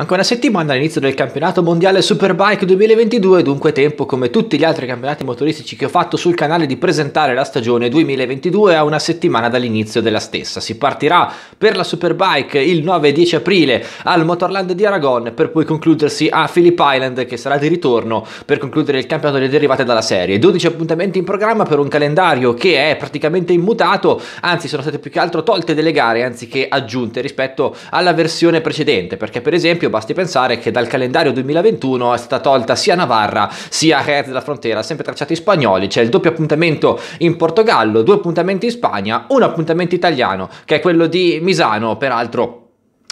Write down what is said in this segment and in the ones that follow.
Manca una settimana all'inizio del campionato mondiale Superbike 2022, dunque tempo come tutti gli altri campionati motoristici che ho fatto sul canale di presentare la stagione 2022 a una settimana dall'inizio della stessa. Si partirà per la Superbike il 9 e 10 aprile al Motorland di Aragon per poi concludersi a Phillip Island che sarà di ritorno per concludere il campionato delle derivate dalla serie. 12 appuntamenti in programma per un calendario che è praticamente immutato, anzi sono state più che altro tolte delle gare anziché aggiunte rispetto alla versione precedente, perché per esempio basti pensare che dal calendario 2021 è stata tolta sia Navarra sia Jerez della Frontera, sempre tracciati spagnoli, c'è il doppio appuntamento in Portogallo, due appuntamenti in Spagna, un appuntamento italiano che è quello di Misano, peraltro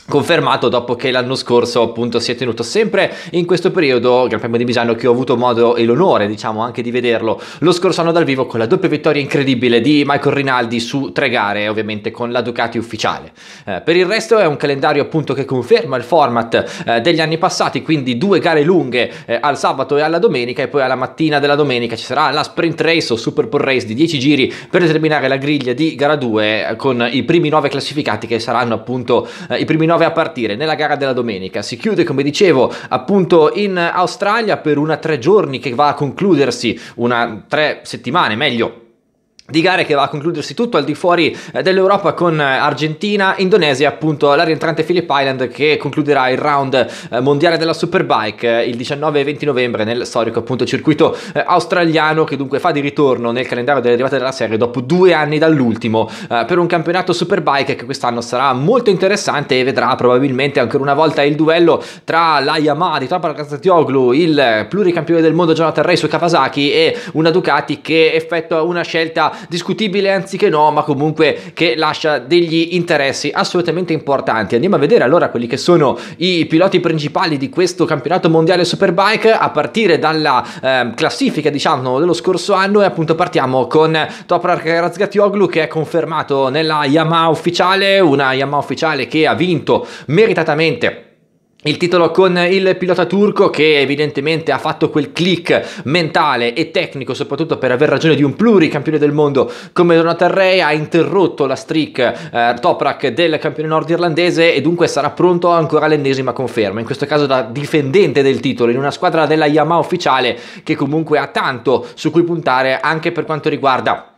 confermato dopo che l'anno scorso appunto si è tenuto sempre in questo periodo Gran Premio di Misano che ho avuto modo e l'onore diciamo anche di vederlo lo scorso anno dal vivo con la doppia vittoria incredibile di Michael Rinaldi su tre gare ovviamente con la Ducati ufficiale eh, per il resto è un calendario appunto che conferma il format eh, degli anni passati quindi due gare lunghe eh, al sabato e alla domenica e poi alla mattina della domenica ci sarà la sprint race o super pole race di 10 giri per determinare la griglia di gara 2 eh, con i primi 9 classificati che saranno appunto eh, i primi 9 9 a partire nella gara della domenica. Si chiude, come dicevo, appunto in Australia per una tre giorni che va a concludersi, una tre settimane, meglio di gare che va a concludersi tutto al di fuori eh, dell'Europa con eh, Argentina, Indonesia, appunto la rientrante Philip Island che concluderà il round eh, mondiale della Superbike il 19 e 20 novembre nel storico appunto circuito australiano che dunque fa di ritorno nel calendario delle derivate della serie dopo due anni dall'ultimo per un campionato Superbike che quest'anno sarà molto interessante e vedrà probabilmente ancora una volta il duello tra la Yamaha di Topar Kazatioglu, il pluricampione del mondo Jonathan Ray su Kawasaki e una Ducati che effettua una scelta discutibile anziché no, ma comunque che lascia degli interessi assolutamente importanti. Andiamo a vedere allora quelli che sono i piloti principali di questo campionato mondiale Superbike a partire dalla eh, classifica diciamo dello scorso anno e appunto partiamo con Toprak Razgatioglu che è confermato nella Yamaha ufficiale, una Yamaha ufficiale che ha vinto meritatamente il titolo con il pilota turco che evidentemente ha fatto quel click mentale e tecnico soprattutto per aver ragione di un pluricampione del mondo come Donata Rey ha interrotto la streak eh, Toprak del campione nordirlandese e dunque sarà pronto ancora all'ennesima conferma, in questo caso da difendente del titolo in una squadra della Yamaha ufficiale che comunque ha tanto su cui puntare anche per quanto riguarda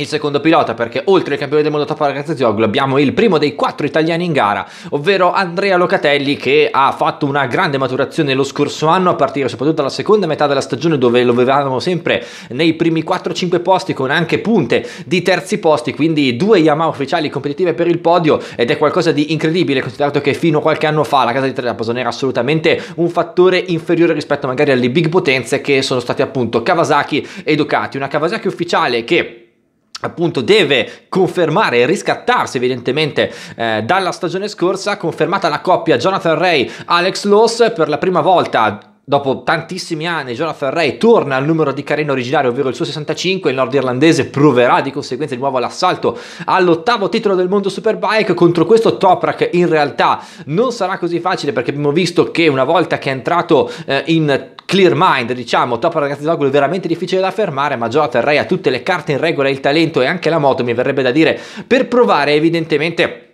il secondo pilota perché oltre al campione del mondo Topar Gazzazioglu abbiamo il primo dei quattro italiani in gara ovvero Andrea Locatelli che ha fatto una grande maturazione lo scorso anno a partire soprattutto dalla seconda metà della stagione dove lo vedevamo sempre nei primi 4-5 posti con anche punte di terzi posti quindi due Yamaha ufficiali competitive per il podio ed è qualcosa di incredibile considerato che fino a qualche anno fa la casa di Trappason era assolutamente un fattore inferiore rispetto magari alle big potenze che sono state appunto Kawasaki e Ducati una Kawasaki ufficiale che appunto deve confermare e riscattarsi evidentemente eh, dalla stagione scorsa confermata la coppia Jonathan Ray Alex Loss per la prima volta dopo tantissimi anni Jonathan Ray torna al numero di carena originale ovvero il suo 65, il nord irlandese proverà di conseguenza di nuovo l'assalto all'ottavo titolo del mondo Superbike, contro questo Toprak in realtà non sarà così facile perché abbiamo visto che una volta che è entrato eh, in clear mind, diciamo, Toprak è veramente difficile da fermare, ma Jonathan Ray ha tutte le carte in regola, il talento e anche la moto, mi verrebbe da dire, per provare evidentemente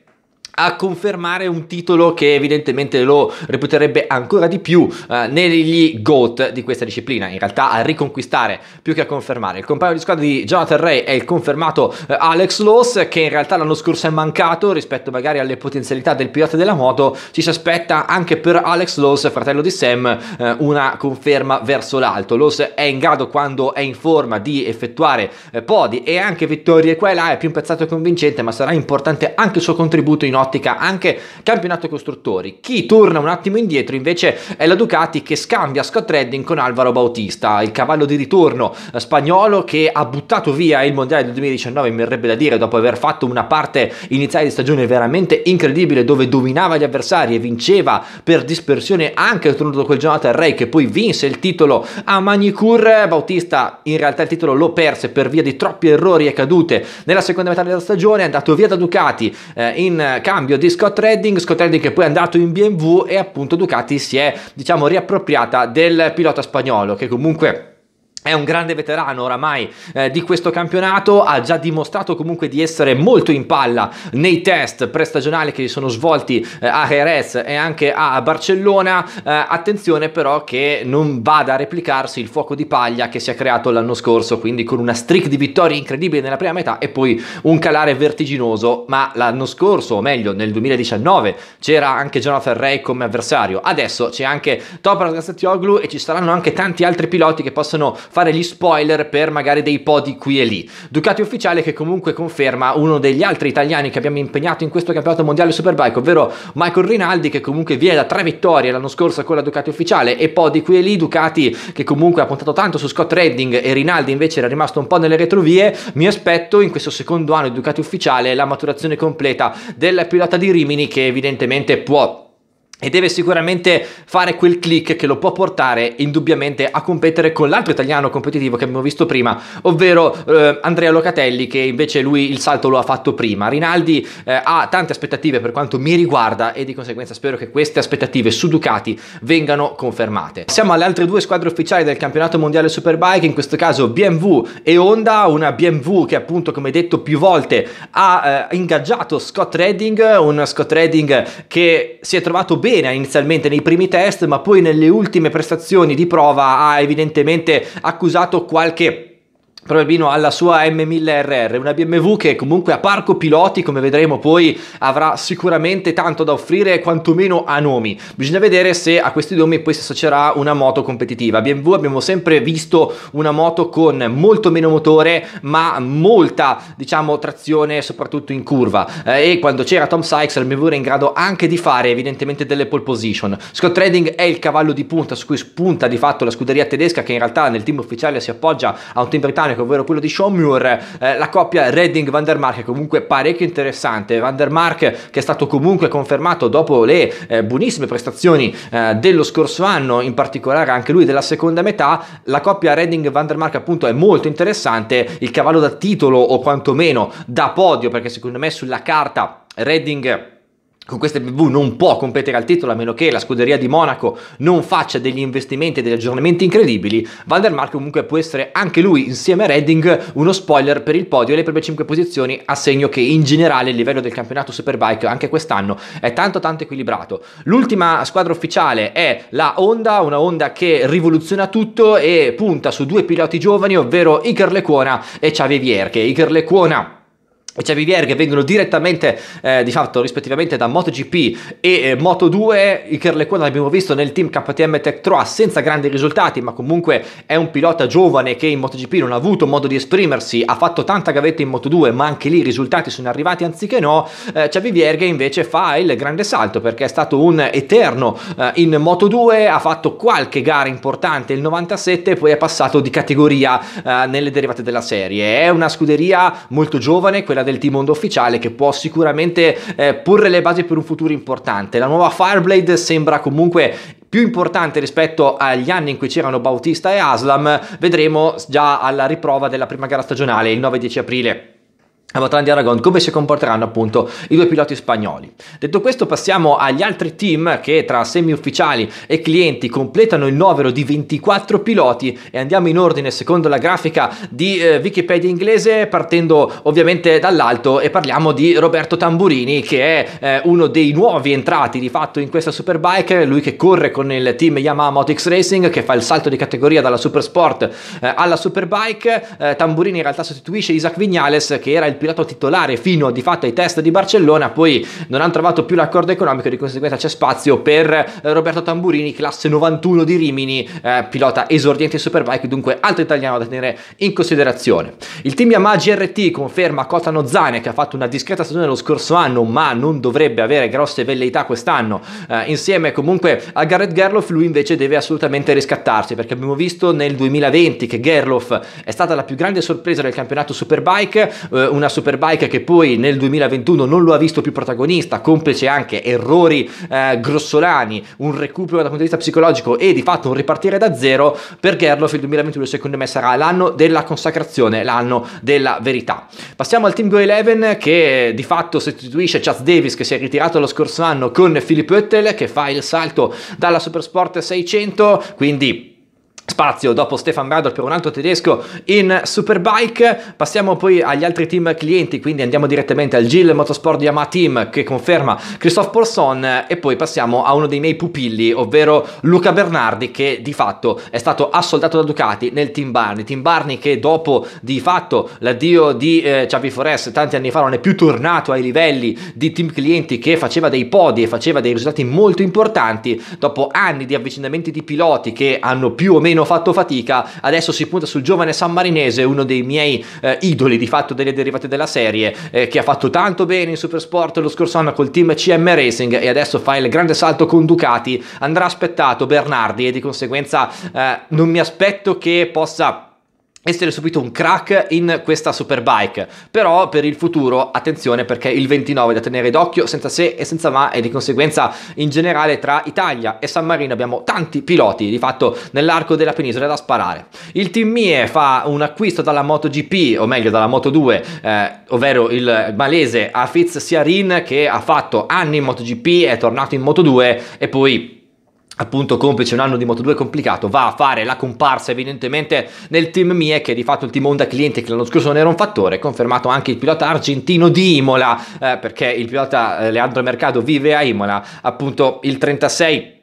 a confermare un titolo che evidentemente lo reputerebbe ancora di più eh, negli GOAT di questa disciplina, in realtà a riconquistare più che a confermare. Il compagno di squadra di Jonathan Ray è il confermato eh, Alex Loss che in realtà l'anno scorso è mancato rispetto magari alle potenzialità del pilota della moto, ci si aspetta anche per Alex Loss, fratello di Sam, eh, una conferma verso l'alto. Loss è in grado quando è in forma di effettuare eh, podi e anche vittorie qua e là, è più impezzato e convincente, ma sarà importante anche il suo contributo in ottica ottica anche campionato costruttori. Chi torna un attimo indietro invece è la Ducati che scambia Scott Redding con Alvaro Bautista, il cavallo di ritorno eh, spagnolo che ha buttato via il mondiale del 2019, mi verrebbe da dire, dopo aver fatto una parte iniziale di stagione veramente incredibile dove dominava gli avversari e vinceva per dispersione anche ottenuto quel Jonathan Rey che poi vinse il titolo a Manicur. Bautista in realtà il titolo lo perse per via di troppi errori e cadute nella seconda metà della stagione, è andato via da Ducati eh, in campo cambio di Scott Redding, Scott Redding che poi è andato in BMW e appunto Ducati si è diciamo riappropriata del pilota spagnolo che comunque è un grande veterano oramai eh, di questo campionato, ha già dimostrato comunque di essere molto in palla nei test prestagionali che si sono svolti eh, a Jerez e anche a Barcellona. Eh, attenzione però che non vada a replicarsi il fuoco di paglia che si è creato l'anno scorso, quindi con una streak di vittorie incredibile nella prima metà e poi un calare vertiginoso, ma l'anno scorso, o meglio nel 2019, c'era anche Jonathan Ray come avversario. Adesso c'è anche Topras Gazzettioglu e ci saranno anche tanti altri piloti che possono fare gli spoiler per magari dei podi qui e lì. Ducati ufficiale che comunque conferma uno degli altri italiani che abbiamo impegnato in questo campionato mondiale Superbike, ovvero Michael Rinaldi che comunque viene da tre vittorie l'anno scorso con la Ducati ufficiale e podi qui e lì Ducati che comunque ha puntato tanto su Scott Redding e Rinaldi invece era rimasto un po' nelle retrovie, mi aspetto in questo secondo anno di Ducati ufficiale la maturazione completa del pilota di Rimini che evidentemente può e deve sicuramente fare quel click che lo può portare indubbiamente a competere con l'altro italiano competitivo che abbiamo visto prima, ovvero eh, Andrea Locatelli che invece lui il salto lo ha fatto prima. Rinaldi eh, ha tante aspettative per quanto mi riguarda e di conseguenza spero che queste aspettative su Ducati vengano confermate. Siamo alle altre due squadre ufficiali del campionato mondiale Superbike, in questo caso BMW e Honda, una BMW che appunto come detto più volte ha eh, ingaggiato Scott Redding, un Scott Redding che si è trovato ben bene inizialmente nei primi test, ma poi nelle ultime prestazioni di prova ha evidentemente accusato qualche Proverbino alla sua M1000RR, una BMW che comunque a parco piloti, come vedremo poi, avrà sicuramente tanto da offrire quantomeno a nomi. Bisogna vedere se a questi nomi poi si associerà una moto competitiva. BMW abbiamo sempre visto una moto con molto meno motore, ma molta, diciamo, trazione soprattutto in curva eh, e quando c'era Tom Sykes la BMW era in grado anche di fare evidentemente delle pole position. Scott Trading è il cavallo di punta su cui spunta di fatto la scuderia tedesca che in realtà nel team ufficiale si appoggia a un team britannico Monaco, ovvero quello di Showmure, eh, la coppia Redding-Van der Mark è comunque parecchio interessante. Van der Mark che è stato comunque confermato dopo le eh, buonissime prestazioni eh, dello scorso anno, in particolare anche lui della seconda metà, la coppia Redding-Van der Mark appunto è molto interessante, il cavallo da titolo o quantomeno da podio, perché secondo me sulla carta Redding con queste BMW non può competere al titolo a meno che la scuderia di Monaco non faccia degli investimenti e degli aggiornamenti incredibili. Van comunque può essere anche lui insieme a Redding uno spoiler per il podio e le prime 5 posizioni a segno che in generale il livello del campionato Superbike anche quest'anno è tanto tanto equilibrato. L'ultima squadra ufficiale è la Honda, una Honda che rivoluziona tutto e punta su due piloti giovani ovvero Iker Lecuona e Xavier che Iker Lecuona e Vier che vengono direttamente eh, di fatto rispettivamente da MotoGP e eh, Moto2 Iker Lecona l'abbiamo visto nel team KTM Tech 3 senza grandi risultati ma comunque è un pilota giovane che in MotoGP non ha avuto modo di esprimersi ha fatto tanta gavetta in Moto2 ma anche lì i risultati sono arrivati anziché no eh, Cervi che invece fa il grande salto perché è stato un eterno eh, in Moto2 ha fatto qualche gara importante il 97 poi è passato di categoria eh, nelle derivate della serie è una scuderia molto giovane quella del team mondo ufficiale che può sicuramente eh, porre le basi per un futuro importante. La nuova Fireblade sembra comunque più importante rispetto agli anni in cui c'erano Bautista e Aslam, vedremo già alla riprova della prima gara stagionale il 9-10 aprile la Montana di Aragon, come si comporteranno appunto i due piloti spagnoli. Detto questo passiamo agli altri team che tra semi ufficiali e clienti completano il novero di 24 piloti e andiamo in ordine secondo la grafica di eh, Wikipedia inglese partendo ovviamente dall'alto e parliamo di Roberto Tamburini che è eh, uno dei nuovi entrati di fatto in questa Superbike, lui che corre con il team Yamaha Motex Racing che fa il salto di categoria dalla Supersport eh, alla Superbike, eh, Tamburini in realtà sostituisce Isaac Vignales che era il pilota titolare fino di fatto ai test di Barcellona, poi non hanno trovato più l'accordo economico, di conseguenza c'è spazio per eh, Roberto Tamburini, classe 91 di Rimini, eh, pilota esordiente Superbike, dunque altro italiano da tenere in considerazione. Il team Yamaha GRT conferma Cotano Zane che ha fatto una discreta stagione lo scorso anno, ma non dovrebbe avere grosse velleità quest'anno. Eh, insieme comunque a Garrett Gerloff lui invece deve assolutamente riscattarsi perché abbiamo visto nel 2020 che Gerloff è stata la più grande sorpresa del campionato Superbike, eh, una una Superbike che poi nel 2021 non lo ha visto più protagonista, complice anche errori eh, grossolani, un recupero dal punto di vista psicologico e di fatto un ripartire da zero, per Gerloff il 2022 secondo me sarà l'anno della consacrazione, l'anno della verità. Passiamo al Team Go 11 che di fatto sostituisce Chaz Davis che si è ritirato lo scorso anno con Philip Oettel che fa il salto dalla Supersport 600, quindi Spazio dopo Stefan Brador per un altro tedesco in Superbike. Passiamo poi agli altri team clienti, quindi andiamo direttamente al Gil Motorsport Yamaha Team che conferma Christophe Porson e poi passiamo a uno dei miei pupilli, ovvero Luca Bernardi che di fatto è stato assoldato da Ducati nel Team Barney. Team Barney che dopo di fatto l'addio di eh, Chavi Forest tanti anni fa non è più tornato ai livelli di team clienti che faceva dei podi e faceva dei risultati molto importanti dopo anni di avvicinamenti di piloti che hanno più o meno meno fatto fatica, adesso si punta sul giovane sammarinese, uno dei miei eh, idoli di fatto delle derivate della serie, eh, che ha fatto tanto bene in Supersport lo scorso anno col team CM Racing e adesso fa il grande salto con Ducati, andrà aspettato Bernardi e di conseguenza eh, non mi aspetto che possa essere subito un crack in questa superbike. Però per il futuro, attenzione perché il 29 è da tenere d'occhio senza se e senza ma e di conseguenza in generale tra Italia e San Marino abbiamo tanti piloti di fatto nell'arco della penisola da sparare. Il team Mie fa un acquisto dalla MotoGP, o meglio dalla Moto2, eh, ovvero il malese Afiz Siarin che ha fatto anni in MotoGP, è tornato in Moto2 e poi appunto complice un anno di Moto2 complicato, va a fare la comparsa evidentemente nel team Mie che è di fatto il team Honda cliente che l'anno scorso non era un fattore, confermato anche il pilota argentino di Imola, eh, perché il pilota eh, Leandro Mercado vive a Imola, appunto il 36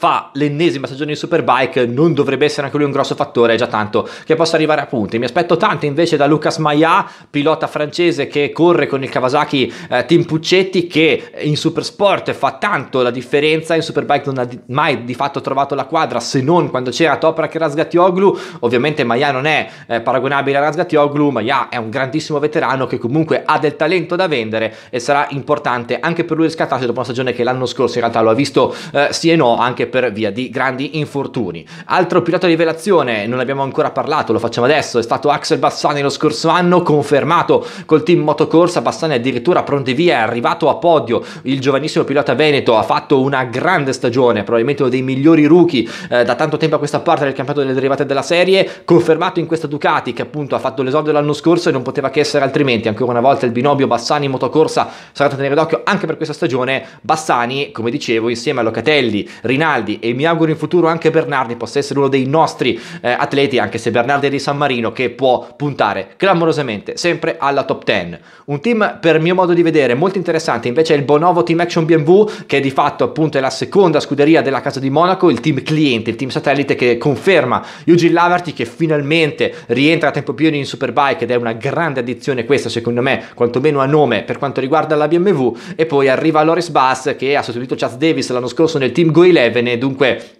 fa l'ennesima stagione di Superbike, non dovrebbe essere anche lui un grosso fattore, è già tanto che possa arrivare a punti. Mi aspetto tanto invece da Lucas Maia, pilota francese che corre con il Kawasaki eh, Team Puccetti, che in Supersport fa tanto la differenza, in Superbike non ha di- mai di fatto trovato la quadra se non quando c'era Toprak e Razgatioglu. Ovviamente Maia non è eh, paragonabile a Razgatioglu, Maia è un grandissimo veterano che comunque ha del talento da vendere e sarà importante anche per lui riscattarsi dopo una stagione che l'anno scorso in realtà lo ha visto eh, sì e no, anche per via di grandi infortuni. Altro pilota rivelazione, non abbiamo ancora parlato, lo facciamo adesso, è stato Axel Bassani lo scorso anno, confermato col team motocorsa, Bassani addirittura pronti via, è arrivato a podio, il giovanissimo pilota Veneto ha fatto una grande stagione, probabilmente uno dei migliori rookie eh, da tanto tempo a questa parte del campionato delle derivate della serie, confermato in questa Ducati che appunto ha fatto l'esordio l'anno scorso e non poteva che essere altrimenti, ancora una volta il binomio Bassani motocorsa sarà da tenere d'occhio anche per questa stagione, Bassani come dicevo insieme a Locatelli, Rinaldi, Rinaldi e mi auguro in futuro anche Bernardi possa essere uno dei nostri eh, atleti, anche se Bernardi è di San Marino, che può puntare clamorosamente sempre alla top 10. Un team per mio modo di vedere molto interessante invece è il Bonovo Team Action BMW, che di fatto appunto è la seconda scuderia della casa di Monaco, il team cliente, il team satellite che conferma Eugene Laverty che finalmente rientra a tempo pieno in Superbike ed è una grande addizione questa secondo me, quantomeno a nome per quanto riguarda la BMW e poi arriva Loris Bass che ha sostituito Chaz Davis l'anno scorso nel team Go 11 Dunque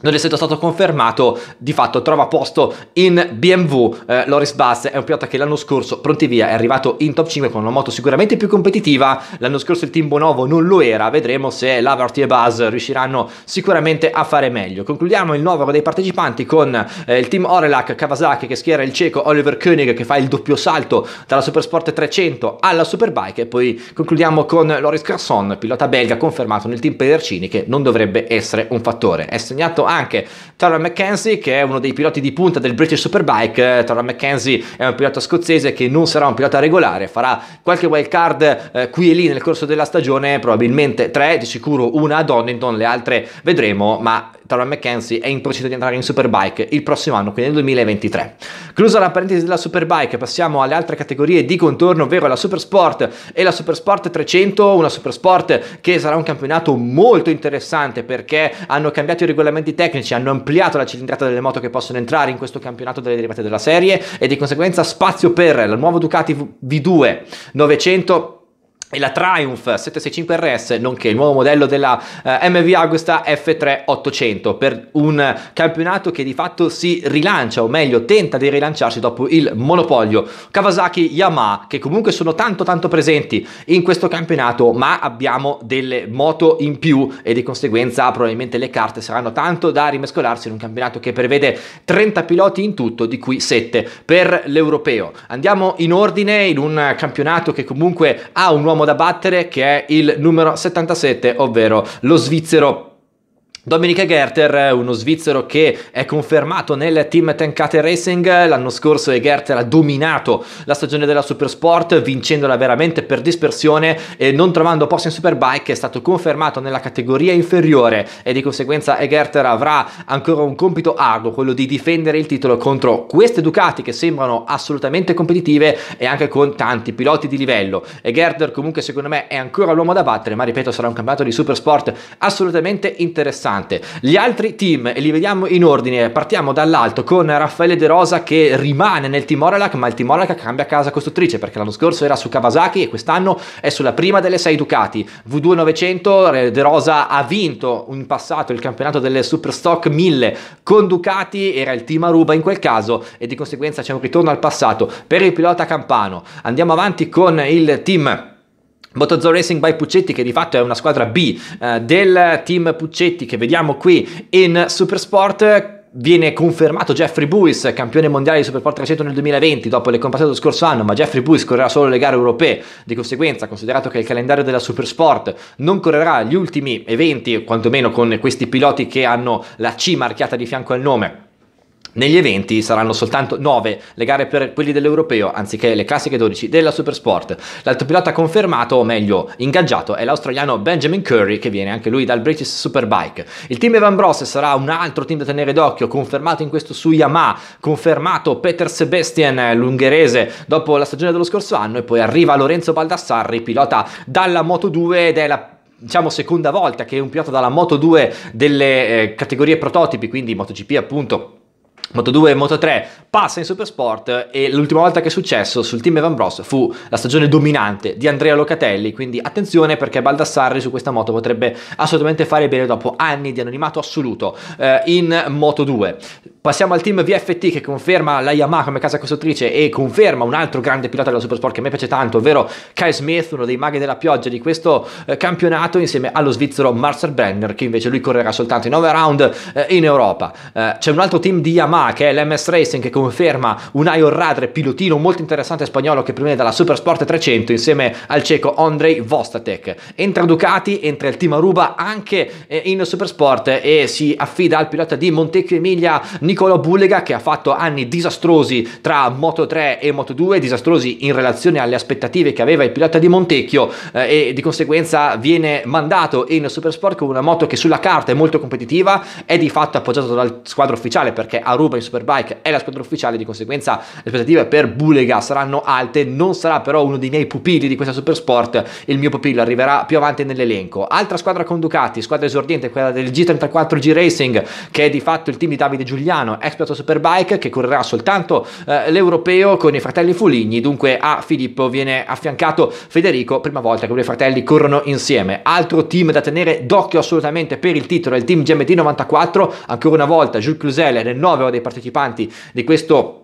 non essendo stato confermato, di fatto trova posto in BMW. Eh, Loris Bass è un pilota che l'anno scorso, pronti via, è arrivato in top 5 con una moto sicuramente più competitiva. L'anno scorso il team Bonovo non lo era, vedremo se Laverty e Buzz riusciranno sicuramente a fare meglio. Concludiamo il nuovo dei partecipanti con eh, il team Orelac Kawasaki che schiera il cieco Oliver Koenig che fa il doppio salto dalla Supersport 300 alla Superbike e poi concludiamo con Loris Carson, pilota belga confermato nel team Pedercini che non dovrebbe essere un fattore. È segnato anche Tyron McKenzie che è uno dei piloti di punta del British Superbike. Eh, Tyron McKenzie è un pilota scozzese che non sarà un pilota regolare, farà qualche wild card eh, qui e lì nel corso della stagione, probabilmente tre, di sicuro una a Donington, le altre vedremo, ma Tyron McKenzie è in procinto di entrare in Superbike il prossimo anno, quindi nel 2023. Chiusa la parentesi della Superbike, passiamo alle altre categorie di contorno, ovvero la Supersport e la Supersport 300, una Supersport che sarà un campionato molto interessante perché hanno cambiato i regolamenti tecnici, hanno ampliato la cilindrata delle moto che possono entrare in questo campionato delle derivate della serie e di conseguenza spazio per la nuova Ducati V2 900 e la Triumph 765RS, nonché il nuovo modello della eh, MV Agusta f 3 800 per un campionato che di fatto si rilancia, o meglio tenta di rilanciarsi dopo il monopolio Kawasaki Yamaha, che comunque sono tanto tanto presenti in questo campionato, ma abbiamo delle moto in più e di conseguenza probabilmente le carte saranno tanto da rimescolarsi in un campionato che prevede 30 piloti in tutto, di cui 7 per l'europeo. Andiamo in ordine in un campionato che comunque ha un nuovo l'uomo da battere che è il numero 77, ovvero lo svizzero Dominic Gerter, uno svizzero che è confermato nel team Tenkate Racing, l'anno scorso Gerter ha dominato la stagione della Supersport vincendola veramente per dispersione e non trovando posto in Superbike è stato confermato nella categoria inferiore e di conseguenza Gerter avrà ancora un compito arduo, quello di difendere il titolo contro queste Ducati che sembrano assolutamente competitive e anche con tanti piloti di livello. E Gerter comunque secondo me è ancora l'uomo da battere, ma ripeto sarà un campionato di Supersport assolutamente interessante importante. Gli altri team, li vediamo in ordine, partiamo dall'alto con Raffaele De Rosa che rimane nel Team Oralac, ma il Team Oralac cambia casa costruttrice perché l'anno scorso era su Kawasaki e quest'anno è sulla prima delle sei Ducati. V2 900, eh, De Rosa ha vinto in passato il campionato delle Superstock 1000 con Ducati, era il team Aruba in quel caso e di conseguenza c'è un ritorno al passato per il pilota Campano. Andiamo avanti con il team Motozo Racing by Puccetti che di fatto è una squadra B eh, del team Puccetti che vediamo qui in Supersport viene confermato Jeffrey Buis, campione mondiale di Superport 300 nel 2020 dopo le compassioni dello scorso anno, ma Jeffrey Buis correrà solo le gare europee, di conseguenza considerato che il calendario della Supersport non correrà gli ultimi eventi, quantomeno con questi piloti che hanno la C marchiata di fianco al nome negli eventi saranno soltanto 9 le gare per quelli dell'Europeo, anziché le classiche 12 della Supersport. L'altro pilota confermato, o meglio ingaggiato, è l'australiano Benjamin Curry, che viene anche lui dal British Superbike. Il team Evan Bros sarà un altro team da tenere d'occhio, confermato in questo su Yamaha, confermato Peter Sebastian, l'ungherese, dopo la stagione dello scorso anno, e poi arriva Lorenzo Baldassarri, pilota dalla Moto 2 ed è la diciamo seconda volta che un pilota dalla Moto 2 delle eh, categorie prototipi, quindi MotoGP appunto Moto 2 e Moto 3 passa in Supersport e l'ultima volta che è successo sul team Evan Bros fu la stagione dominante di Andrea Locatelli, quindi attenzione perché Baldassarri su questa moto potrebbe assolutamente fare bene dopo anni di anonimato assoluto eh, in Moto 2. Passiamo al team VFT che conferma la Yamaha come casa costruttrice e conferma un altro grande pilota della Supersport che a me piace tanto, ovvero Kyle Smith, uno dei maghi della pioggia di questo eh, campionato insieme allo svizzero Marcel Brenner che invece lui correrà soltanto in overround eh, in Europa. Eh, c'è un altro team di Yamaha Yamaha che è l'MS Racing che conferma un Ion Radre pilotino molto interessante spagnolo che proviene dalla Supersport 300 insieme al cieco Andrei Vostatek. Entra Ducati, entra il team Aruba anche eh, in Supersport e si affida al pilota di Montecchio Emilia Nicolò Bullega che ha fatto anni disastrosi tra Moto 3 e Moto 2, disastrosi in relazione alle aspettative che aveva il pilota di Montecchio eh, e di conseguenza viene mandato in Supersport con una moto che sulla carta è molto competitiva, è di fatto appoggiato dal squadro ufficiale perché Aruba Ruba in Superbike è la squadra ufficiale, di conseguenza le aspettative per Bulega saranno alte, non sarà però uno dei miei pupilli di questa Supersport, il mio pupillo arriverà più avanti nell'elenco. Altra squadra con Ducati, squadra esordiente, quella del G34 G Racing, che è di fatto il team di Davide Giuliano, ex pilota Superbike, che correrà soltanto eh, l'europeo con i fratelli Fuligni, dunque a Filippo viene affiancato Federico, prima volta che due fratelli corrono insieme. Altro team da tenere d'occhio assolutamente per il titolo è il team GMT94, ancora una volta Jules Clusel nel 9 o dei partecipanti di questo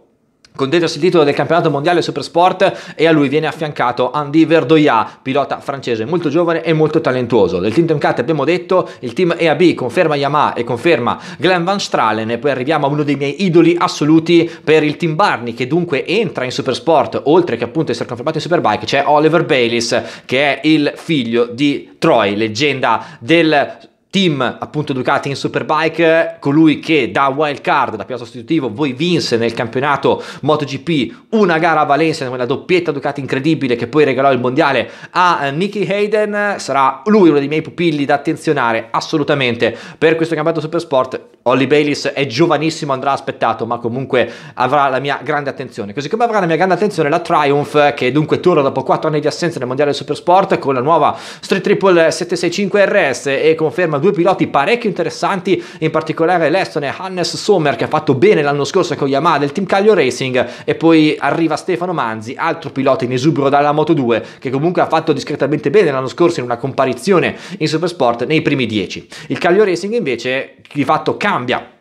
Contendersi il titolo del campionato mondiale Supersport e a lui viene affiancato Andy Verdoya, pilota francese molto giovane e molto talentuoso. Del team Tomcat abbiamo detto, il team EAB conferma Yamaha e conferma Glenn Van Stralen e poi arriviamo a uno dei miei idoli assoluti per il team Barney che dunque entra in Supersport, oltre che appunto essere confermato in Superbike, c'è Oliver Baylis che è il figlio di Troy, leggenda del team appunto Ducati in Superbike, colui che da wild card, da piazza sostitutivo, voi vinse nel campionato MotoGP una gara a Valencia, quella doppietta Ducati incredibile che poi regalò il mondiale a eh, Nicky Hayden, sarà lui uno dei miei pupilli da attenzionare assolutamente per questo campionato Supersport. Holly Bayliss è giovanissimo, andrà aspettato, ma comunque avrà la mia grande attenzione. Così come avrà la mia grande attenzione la Triumph, che dunque torna dopo 4 anni di assenza nel mondiale Supersport con la nuova Street Triple 765 RS e conferma due piloti parecchio interessanti, in particolare l'estone Hannes Sommer che ha fatto bene l'anno scorso con Yamaha del Team Caglio Racing e poi arriva Stefano Manzi, altro pilota in esubero dalla Moto2 che comunque ha fatto discretamente bene l'anno scorso in una comparizione in Supersport nei primi 10. Il Caglio Racing invece di fatto cambia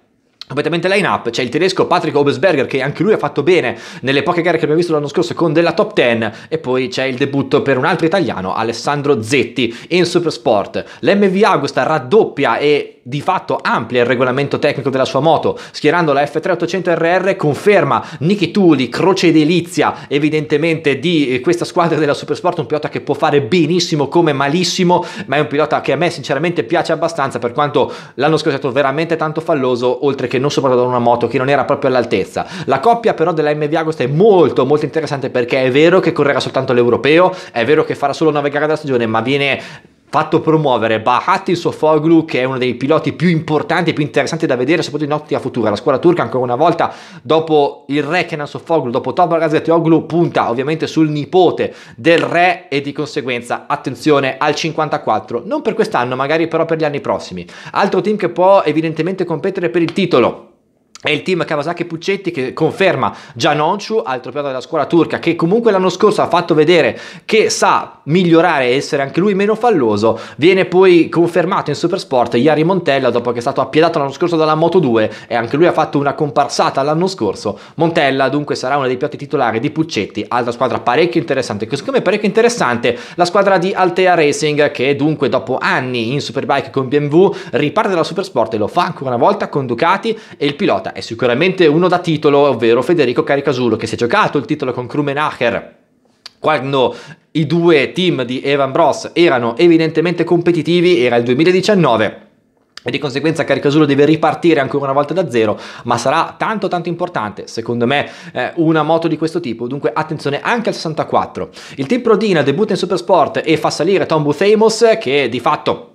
completamente line up, c'è il tedesco Patrick Obesberger che anche lui ha fatto bene nelle poche gare che abbiamo visto l'anno scorso con della top 10 e poi c'è il debutto per un altro italiano Alessandro Zetti in Supersport l'MVA questa raddoppia e di fatto amplia il regolamento tecnico della sua moto, schierando la F3800RR conferma Niki Tuli, croce delizia evidentemente di eh, questa squadra della Supersport, un pilota che può fare benissimo come malissimo, ma è un pilota che a me sinceramente piace abbastanza per quanto l'anno scorso è stato veramente tanto falloso, oltre che non soprattutto da una moto che non era proprio all'altezza. La coppia però della MV Agosta è molto molto interessante perché è vero che correrà soltanto l'europeo, è vero che farà solo 9 gare della stagione, ma viene fatto promuovere Bahati Sofoglu che è uno dei piloti più importanti e più interessanti da vedere soprattutto in ottica futura la squadra turca ancora una volta dopo il re Kenan Sofoglu dopo Tobaraz e Teoglu punta ovviamente sul nipote del re e di conseguenza attenzione al 54 non per quest'anno magari però per gli anni prossimi altro team che può evidentemente competere per il titolo è il team Kawasaki Puccetti che conferma Gianonciu, altro pilota della scuola turca, che comunque l'anno scorso ha fatto vedere che sa migliorare e essere anche lui meno falloso. Viene poi confermato in Supersport Iari Montella dopo che è stato appiedato l'anno scorso dalla Moto 2 e anche lui ha fatto una comparsata l'anno scorso. Montella dunque sarà uno dei piloti titolari di Puccetti, altra squadra parecchio interessante. Così come parecchio interessante la squadra di Altea Racing che dunque dopo anni in Superbike con BMW riparte dalla Supersport e lo fa ancora una volta con Ducati e il pilota è sicuramente uno da titolo, ovvero Federico Caricasulo, che si è giocato il titolo con Krumenacher quando i due team di Evan Bros erano evidentemente competitivi, era il 2019 e di conseguenza Caricasulo deve ripartire ancora una volta da zero, ma sarà tanto tanto importante, secondo me, eh, una moto di questo tipo, dunque attenzione anche al 64. Il team Prodina debutta in Supersport e fa salire Tom Buthamos che di fatto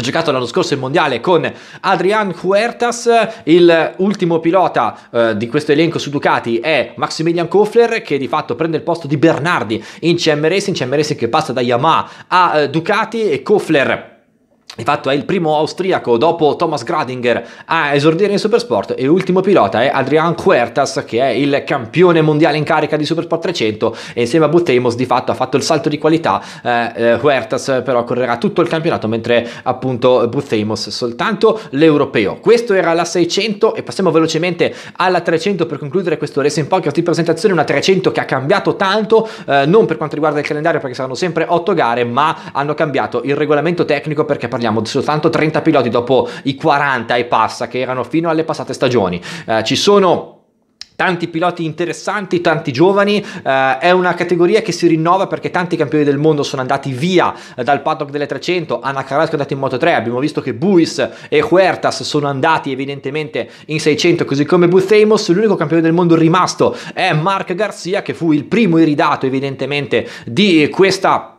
ha giocato l'anno scorso in mondiale con Adrian Huertas, il ultimo pilota eh, di questo elenco su Ducati è Maximilian Kofler che di fatto prende il posto di Bernardi in CM Racing, CM Racing che passa da Yamaha a eh, Ducati e Kofler di fatto è il primo austriaco dopo Thomas Gradinger a esordire in Supersport e l'ultimo pilota è Adrian Huertas che è il campione mondiale in carica di Supersport 300 e insieme a Butemos di fatto ha fatto il salto di qualità eh, eh Huertas però correrà tutto il campionato mentre appunto Butemos soltanto l'europeo. Questo era la 600 e passiamo velocemente alla 300 per concludere questo Racing Podcast di presentazione una 300 che ha cambiato tanto eh, non per quanto riguarda il calendario perché saranno sempre 8 gare ma hanno cambiato il regolamento tecnico perché parliamo abbiamo soltanto 30 piloti dopo i 40 e passa che erano fino alle passate stagioni. Eh, ci sono tanti piloti interessanti, tanti giovani, eh, è una categoria che si rinnova perché tanti campioni del mondo sono andati via dal paddock delle 300, Anna Carrasco è andata in Moto 3, abbiamo visto che Buis e Huertas sono andati evidentemente in 600 così come Buthamos, l'unico campione del mondo rimasto è Mark Garcia che fu il primo iridato evidentemente di questa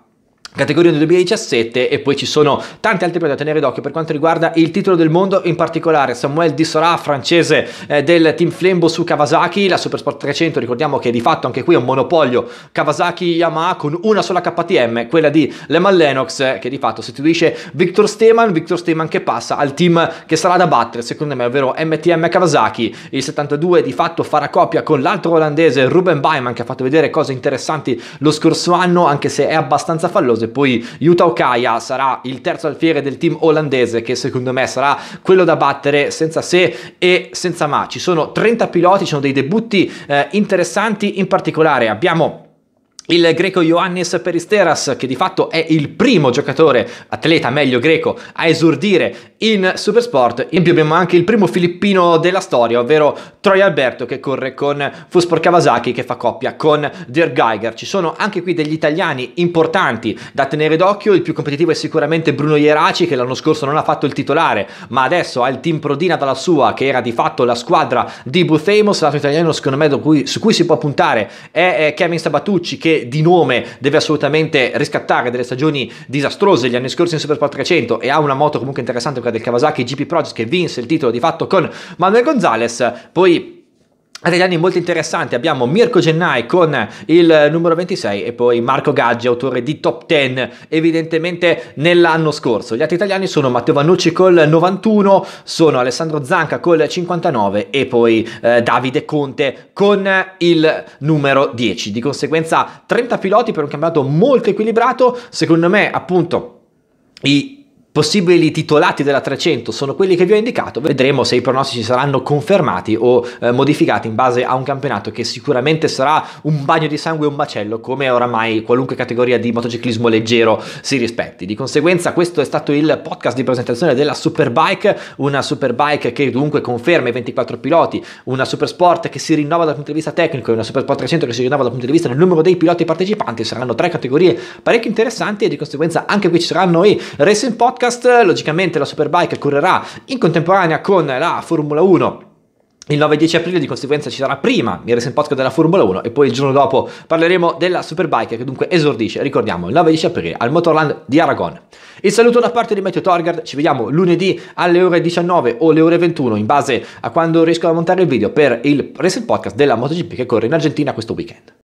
categoria del 2017 e poi ci sono tanti altri da tenere d'occhio per quanto riguarda il titolo del mondo in particolare Samuel Dissorà francese eh, del team Flembo su Kawasaki la Supersport 300 ricordiamo che di fatto anche qui è un monopolio Kawasaki Yamaha con una sola KTM quella di Lehman Lennox eh, che di fatto sostituisce Victor Steman Victor Steman che passa al team che sarà da battere secondo me ovvero MTM Kawasaki il 72 di fatto farà coppia con l'altro olandese Ruben Byman che ha fatto vedere cose interessanti lo scorso anno anche se è abbastanza falloso e poi Yuta Okaya sarà il terzo alfiere del team olandese che secondo me sarà quello da battere senza se e senza ma. Ci sono 30 piloti, ci sono dei debutti eh, interessanti, in particolare abbiamo il greco Ioannis Peristeras, che di fatto è il primo giocatore, atleta meglio greco, a esordire in Supersport. In più abbiamo anche il primo filippino della storia, ovvero Troy Alberto, che corre con Fuspor Kawasaki, che fa coppia con Der Geiger. Ci sono anche qui degli italiani importanti da tenere d'occhio. Il più competitivo è sicuramente Bruno Ieraci, che l'anno scorso non ha fatto il titolare, ma adesso ha il team Prodina dalla sua, che era di fatto la squadra di Bufamos. L'altro italiano, secondo me, su cui si può puntare è eh, Kevin Sabatucci, che di nome deve assolutamente riscattare delle stagioni disastrose gli anni scorsi in Super Sport 300 e ha una moto comunque interessante quella del Kawasaki GP Project che vinse il titolo di fatto con Manuel Gonzalez poi Italiani molto interessanti, abbiamo Mirko Gennai con il numero 26 e poi Marco Gaggi, autore di Top 10 evidentemente nell'anno scorso. Gli altri italiani sono Matteo Vannucci col 91, sono Alessandro Zanca col 59 e poi eh, Davide Conte con il numero 10. Di conseguenza 30 piloti per un campionato molto equilibrato, secondo me appunto i possibili titolati della 300 sono quelli che vi ho indicato, vedremo se i pronostici saranno confermati o eh, modificati in base a un campionato che sicuramente sarà un bagno di sangue e un macello come oramai qualunque categoria di motociclismo leggero si rispetti. Di conseguenza questo è stato il podcast di presentazione della Superbike, una Superbike che dunque conferma i 24 piloti, una Supersport che si rinnova dal punto di vista tecnico e una Supersport 300 che si rinnova dal punto di vista del numero dei piloti partecipanti, saranno tre categorie parecchio interessanti e di conseguenza anche qui ci saranno i Racing Podcast podcast. Logicamente la Superbike correrà in contemporanea con la Formula 1 il 9 e 10 aprile di conseguenza ci sarà prima il recent Podcast della Formula 1 e poi il giorno dopo parleremo della Superbike che dunque esordisce, ricordiamo, il 9 e 10 aprile al Motorland di Aragon. Il saluto da parte di Matteo Torgard, ci vediamo lunedì alle ore 19 o le ore 21 in base a quando riesco a montare il video per il recent Podcast della MotoGP che corre in Argentina questo weekend.